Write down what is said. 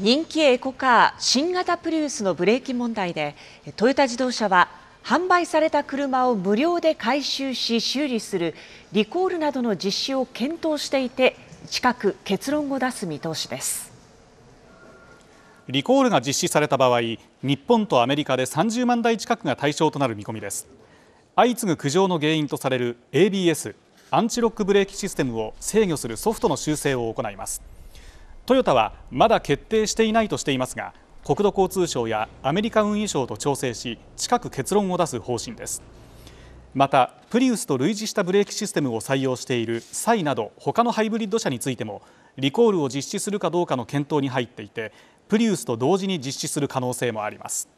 人気エコカー新型プリウスのブレーキ問題でトヨタ自動車は販売された車を無料で回収し修理するリコールなどの実施を検討していて近く結論を出す見通しですリコールが実施された場合日本とアメリカで30万台近くが対象となる見込みです相次ぐ苦情の原因とされる ABS アンチロックブレーキシステムを制御するソフトの修正を行いますトヨタはまだ決定していないとしていますが国土交通省やアメリカ運輸省と調整し近く結論を出す方針ですまたプリウスと類似したブレーキシステムを採用しているサイなど他のハイブリッド車についてもリコールを実施するかどうかの検討に入っていてプリウスと同時に実施する可能性もあります